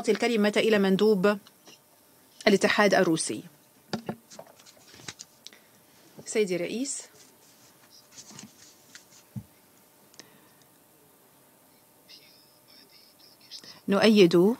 أعطي الكلمة إلى مندوب الاتحاد الروسي سيدي الرئيس نؤيد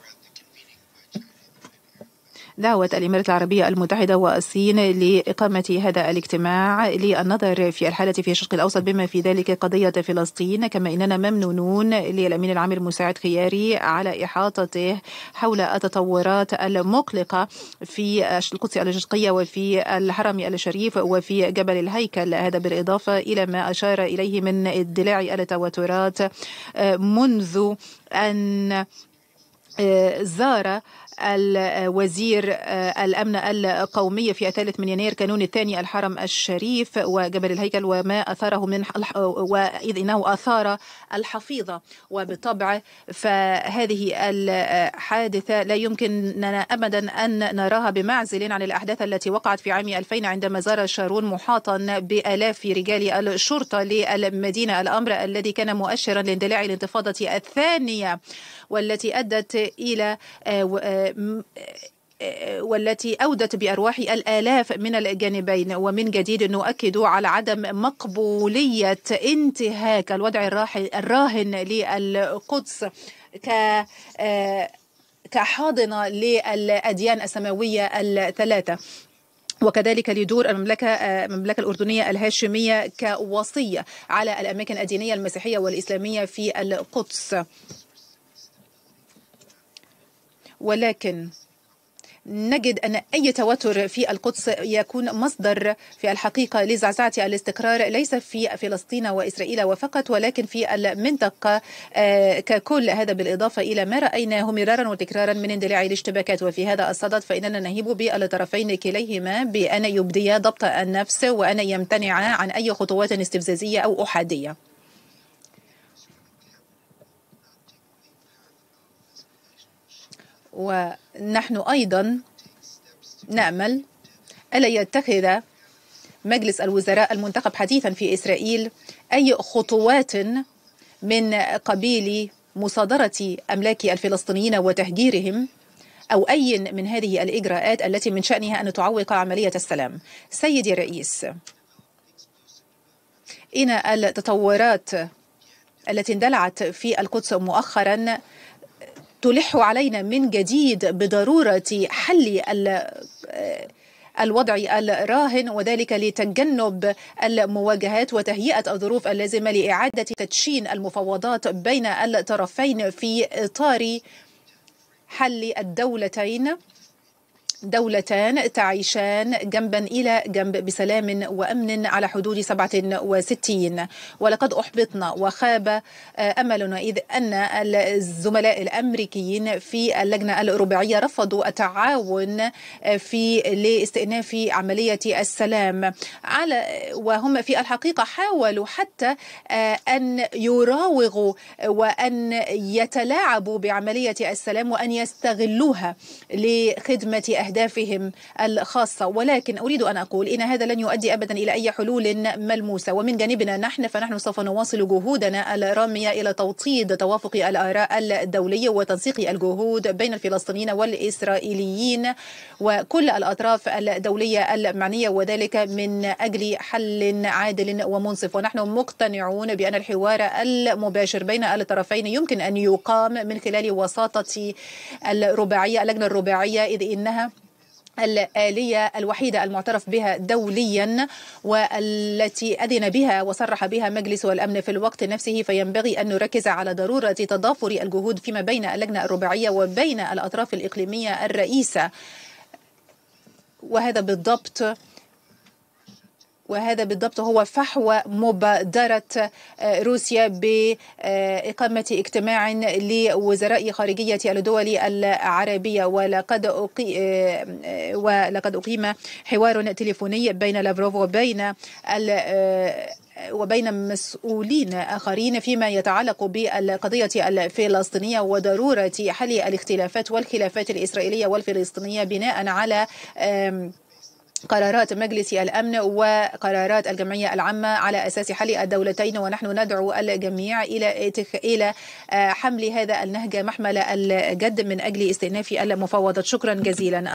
دعوت الإمارات العربية المتحدة والصين لإقامة هذا الاجتماع للنظر في الحالة في الشرق الأوسط بما في ذلك قضية فلسطين كما إننا ممنونون للأمين العام المساعد خياري على إحاطته حول التطورات المقلقة في القدس الشرقية وفي الحرم الشريف وفي جبل الهيكل هذا بالإضافة إلى ما أشار إليه من اندلاع التوترات منذ أن زار الوزير آه، الأمن القومي في الثالث من يناير كانون الثاني الحرم الشريف وجبل الهيكل وما أثاره من وإذ إنه أثار الحفيظة وبالطبع فهذه الحادثة لا يمكننا أبدا أن نراها بمعزل عن الأحداث التي وقعت في عام 2000 عندما زار شارون محاطا بآلاف رجال الشرطة للمدينة الأمر الذي كان مؤشرا لاندلاع الانتفاضة الثانية والتي أدت إلى آه، آه، آه، والتي أودت بأرواح الآلاف من الجانبين ومن جديد نؤكد على عدم مقبولية انتهاك الوضع الراهن للقدس ك كحاضنة للأديان السماوية الثلاثة وكذلك لدور المملكة المملكة الأردنية الهاشمية كوصية على الأماكن الدينية المسيحية والإسلامية في القدس ولكن نجد أن أي توتر في القدس يكون مصدر في الحقيقة لزعزعة الاستقرار ليس في فلسطين وإسرائيل وفقط ولكن في المنطقة آه، ككل هذا بالإضافة إلى ما رأيناه مرارا وتكرارا من اندلاع الاشتباكات وفي هذا الصدد فإننا نهيب بالطرفين كليهما بأن يبديا ضبط النفس وأن يمتنعا عن أي خطوات استفزازية أو أحادية ونحن أيضا نأمل ألا يتخذ مجلس الوزراء المنتخب حديثا في إسرائيل أي خطوات من قبيل مصادرة أملاك الفلسطينيين وتهجيرهم أو أي من هذه الإجراءات التي من شأنها أن تعوق عملية السلام سيدي الرئيس إن التطورات التي اندلعت في القدس مؤخرا تلح علينا من جديد بضرورة حل الوضع الراهن وذلك لتجنب المواجهات وتهيئة الظروف اللازمة لإعادة تدشين المفاوضات بين الطرفين في إطار حل الدولتين دولتان تعيشان جنبا إلى جنب بسلام وأمن على حدود 67 ولقد أحبطنا وخاب آه، أملنا إذ أن الزملاء الأمريكيين في اللجنة الرباعية رفضوا التعاون آه، في لاستئناف عملية السلام على وهم في الحقيقة حاولوا حتى آه، أن يراوغوا وأن يتلاعبوا بعملية السلام وأن يستغلوها لخدمة أهل أهدافهم الخاصة ولكن أريد أن أقول إن هذا لن يؤدي أبدا إلى أي حلول ملموسة ومن جانبنا نحن فنحن سوف نواصل جهودنا الرامية إلى توطيد توافق الآراء الدولية وتنسيق الجهود بين الفلسطينيين والإسرائيليين وكل الأطراف الدولية المعنية وذلك من أجل حل عادل ومنصف ونحن مقتنعون بأن الحوار المباشر بين الطرفين يمكن أن يقام من خلال وساطة الرباعية اللجنة الرباعية إذ إنها الآلية الوحيدة المعترف بها دوليا والتي أذن بها وصرح بها مجلس الأمن في الوقت نفسه فينبغي أن نركز على ضرورة تضافر الجهود فيما بين اللجنة الرباعية وبين الأطراف الإقليمية الرئيسة وهذا بالضبط وهذا بالضبط هو فحوى مبادرة آه، روسيا بإقامة اجتماع لوزراء خارجية الدول العربية ولقد آه، آه، ولقد أقيم حوار تليفوني بين لافروف وبين وبين مسؤولين آخرين فيما يتعلق بالقضية الفلسطينية وضرورة حل الاختلافات والخلافات الإسرائيلية والفلسطينية بناء على قرارات مجلس الأمن وقرارات الجمعية العامة على أساس حل الدولتين ونحن ندعو الجميع إلى إلى آه، حمل هذا النهج محمل الجد من أجل استئناف المفاوضات شكرا جزيلا